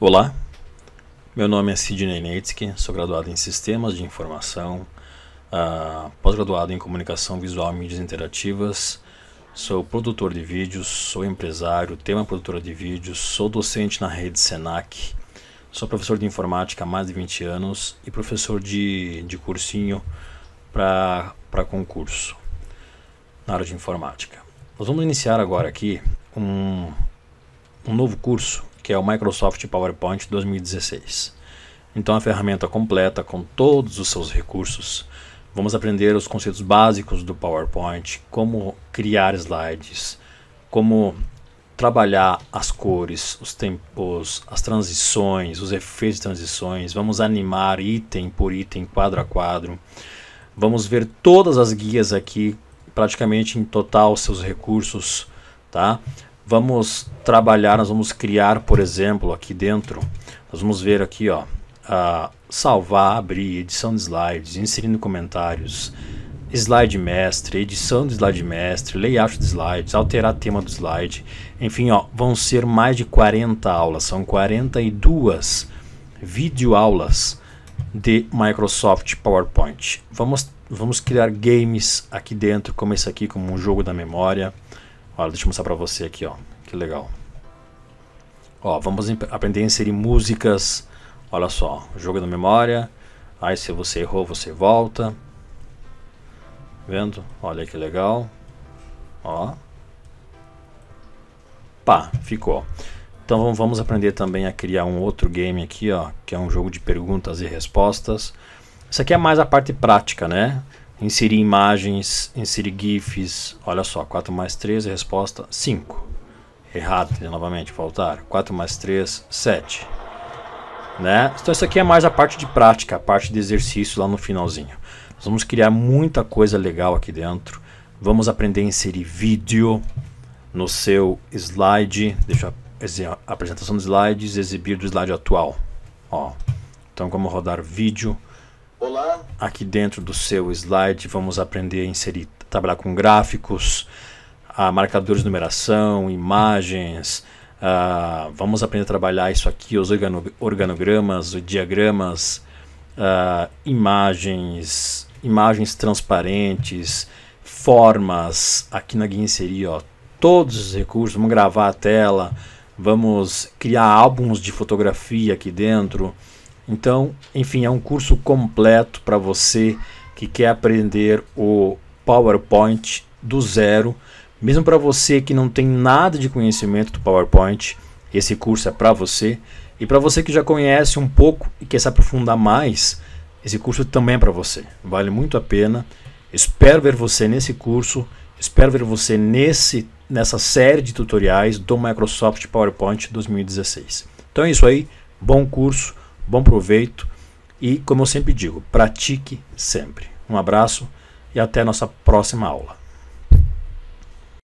Olá, meu nome é Sidney Neitzke, sou graduado em Sistemas de Informação, uh, pós-graduado em Comunicação Visual e Mídias Interativas, sou produtor de vídeos, sou empresário, tema produtora de vídeos, sou docente na rede SENAC, sou professor de informática há mais de 20 anos e professor de, de cursinho para concurso na área de informática. Nós vamos iniciar agora aqui um, um novo curso que é o Microsoft PowerPoint 2016. Então a ferramenta completa com todos os seus recursos. Vamos aprender os conceitos básicos do PowerPoint, como criar slides, como trabalhar as cores, os tempos, as transições, os efeitos de transições, vamos animar item por item, quadro a quadro. Vamos ver todas as guias aqui, praticamente em total seus recursos, tá? Vamos trabalhar, nós vamos criar, por exemplo, aqui dentro, nós vamos ver aqui, ó, uh, salvar, abrir, edição de slides, inserindo comentários, slide mestre, edição do slide mestre, layout de slides, alterar tema do slide. Enfim, ó, vão ser mais de 40 aulas, são 42 videoaulas de Microsoft PowerPoint. Vamos, vamos criar games aqui dentro, como esse aqui, como um jogo da memória. Olha, deixa eu mostrar para você aqui, ó. Que legal. Ó, vamos aprender a inserir músicas. Olha só, jogo da memória. Aí se você errou, você volta. Vendo? Olha que legal. Ó. Pá, ficou. Então vamos aprender também a criar um outro game aqui, ó, que é um jogo de perguntas e respostas. Isso aqui é mais a parte prática, né? Inserir imagens, inserir GIFs. Olha só, 4 mais 3, resposta 5. Errado, novamente, faltar. 4 mais 3, 7. Né? Então isso aqui é mais a parte de prática, a parte de exercício lá no finalzinho. Nós vamos criar muita coisa legal aqui dentro. Vamos aprender a inserir vídeo no seu slide. Deixa a apresentação dos slides, exibir do slide atual. Ó, então como rodar vídeo Olá. Aqui dentro do seu slide vamos aprender a inserir, trabalhar com gráficos, a ah, marcadores de numeração, imagens. Ah, vamos aprender a trabalhar isso aqui, os organogramas, os diagramas, ah, imagens, imagens transparentes, formas. Aqui na guia inserir ó, todos os recursos, vamos gravar a tela, vamos criar álbuns de fotografia aqui dentro. Então, enfim, é um curso completo para você que quer aprender o PowerPoint do zero. Mesmo para você que não tem nada de conhecimento do PowerPoint, esse curso é para você. E para você que já conhece um pouco e quer se aprofundar mais, esse curso também é para você. Vale muito a pena. Espero ver você nesse curso. Espero ver você nesse, nessa série de tutoriais do Microsoft PowerPoint 2016. Então é isso aí. Bom curso bom proveito e, como eu sempre digo, pratique sempre. Um abraço e até a nossa próxima aula.